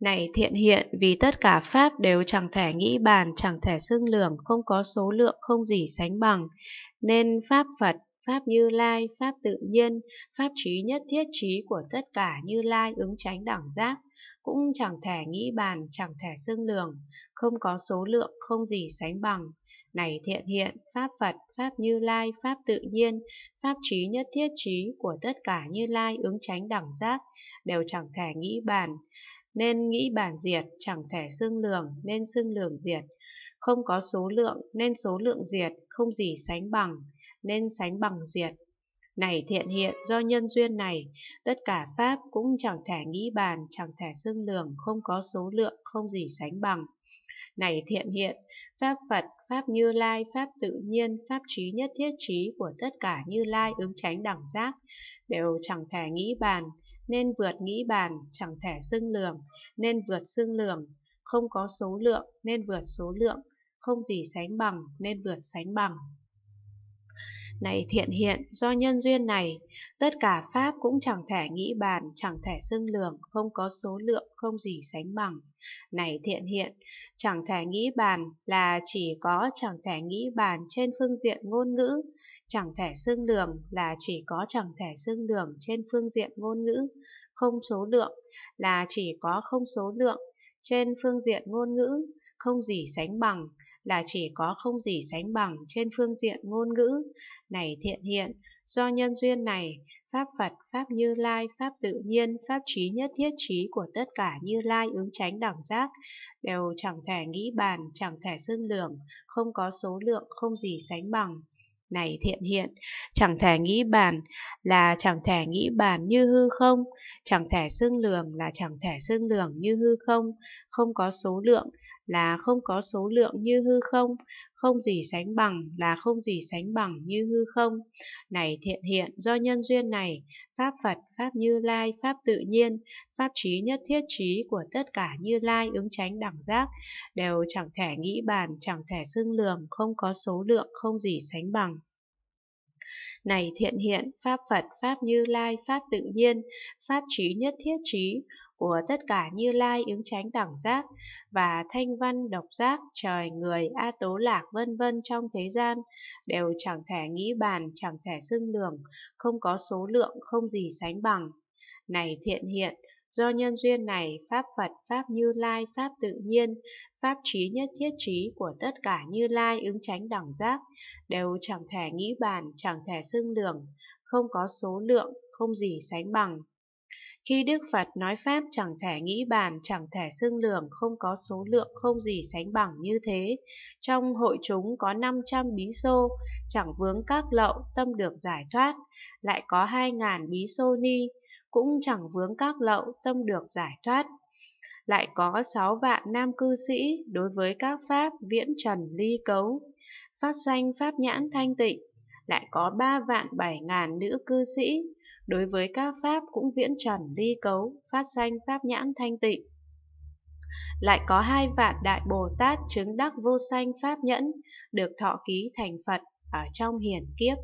Này thiện hiện vì tất cả pháp đều chẳng thể nghĩ bàn, chẳng thể xưng lường, không có số lượng không gì sánh bằng, nên pháp Phật Pháp Như Lai, Pháp tự nhiên, Pháp trí nhất thiết trí của tất cả Như Lai ứng tránh đẳng giác, cũng chẳng thể nghĩ bàn, chẳng thể xương lường, không có số lượng, không gì sánh bằng. Này thiện hiện, Pháp Phật, Pháp Như Lai, Pháp tự nhiên, Pháp trí nhất thiết trí của tất cả Như Lai ứng tránh đẳng giác, đều chẳng thể nghĩ bàn, nên nghĩ bản diệt, chẳng thể xương lường nên xương lường diệt, không có số lượng nên số lượng diệt, không gì sánh bằng nên sánh bằng diệt. Này thiện hiện do nhân duyên này, tất cả pháp cũng chẳng thể nghĩ bàn, chẳng thể xương lường, không có số lượng, không gì sánh bằng. Này thiện hiện, Pháp Phật, Pháp Như Lai, Pháp tự nhiên, Pháp trí nhất thiết trí của tất cả Như Lai ứng tránh đẳng giác, đều chẳng thể nghĩ bàn, nên vượt nghĩ bàn, chẳng thể xưng lường, nên vượt xưng lường, không có số lượng, nên vượt số lượng, không gì sánh bằng, nên vượt sánh bằng này thiện hiện do nhân duyên này, tất cả pháp cũng chẳng thể nghĩ bàn, chẳng thể xưng lường, không có số lượng, không gì sánh bằng. Này thiện hiện, chẳng thể nghĩ bàn là chỉ có chẳng thể nghĩ bàn trên phương diện ngôn ngữ, chẳng thể xưng lường là chỉ có chẳng thể xưng lường trên phương diện ngôn ngữ, không số lượng là chỉ có không số lượng trên phương diện ngôn ngữ không gì sánh bằng, là chỉ có không gì sánh bằng trên phương diện ngôn ngữ. Này thiện hiện, do nhân duyên này, Pháp Phật, Pháp Như Lai, Pháp tự nhiên, Pháp trí nhất thiết trí của tất cả Như Lai ứng tránh đẳng giác, đều chẳng thể nghĩ bàn, chẳng thể xưng lượng, không có số lượng không gì sánh bằng này thiện hiện, chẳng thể nghĩ bàn là chẳng thể nghĩ bàn như hư không, chẳng thể xương lường là chẳng thể xương lường như hư không, không có số lượng là không có số lượng như hư không, không gì sánh bằng là không gì sánh bằng như hư không. Này thiện hiện do nhân duyên này, Pháp Phật, Pháp Như Lai, Pháp tự nhiên, Pháp trí nhất thiết trí của tất cả Như Lai ứng tránh đẳng giác, đều chẳng thể nghĩ bàn, chẳng thể xưng lường, không có số lượng, không gì sánh bằng. Này thiện hiện, Pháp Phật, Pháp Như Lai, Pháp tự nhiên, Pháp trí nhất thiết trí của tất cả Như Lai ứng tránh đẳng giác và thanh văn độc giác, trời người, a tố lạc vân vân trong thế gian đều chẳng thể nghĩ bàn, chẳng thể xưng lường, không có số lượng, không gì sánh bằng. Này thiện hiện, Do nhân duyên này, Pháp Phật, Pháp Như Lai, Pháp tự nhiên, Pháp trí nhất thiết trí của tất cả Như Lai ứng tránh đẳng giác, đều chẳng thể nghĩ bàn, chẳng thể xưng lường, không có số lượng, không gì sánh bằng. Khi Đức Phật nói Pháp chẳng thể nghĩ bàn, chẳng thể xương lường, không có số lượng không gì sánh bằng như thế. Trong hội chúng có 500 bí xô, chẳng vướng các lậu, tâm được giải thoát. Lại có 2.000 bí xô ni, cũng chẳng vướng các lậu, tâm được giải thoát lại có sáu vạn nam cư sĩ đối với các pháp viễn trần ly cấu, phát sanh pháp nhãn thanh tịnh, lại có ba vạn bảy ngàn nữ cư sĩ, đối với các pháp cũng viễn trần ly cấu, phát sanh pháp nhãn thanh tịnh. Lại có hai vạn đại Bồ Tát chứng đắc vô sanh pháp nhẫn, được thọ ký thành Phật ở trong hiển kiếp.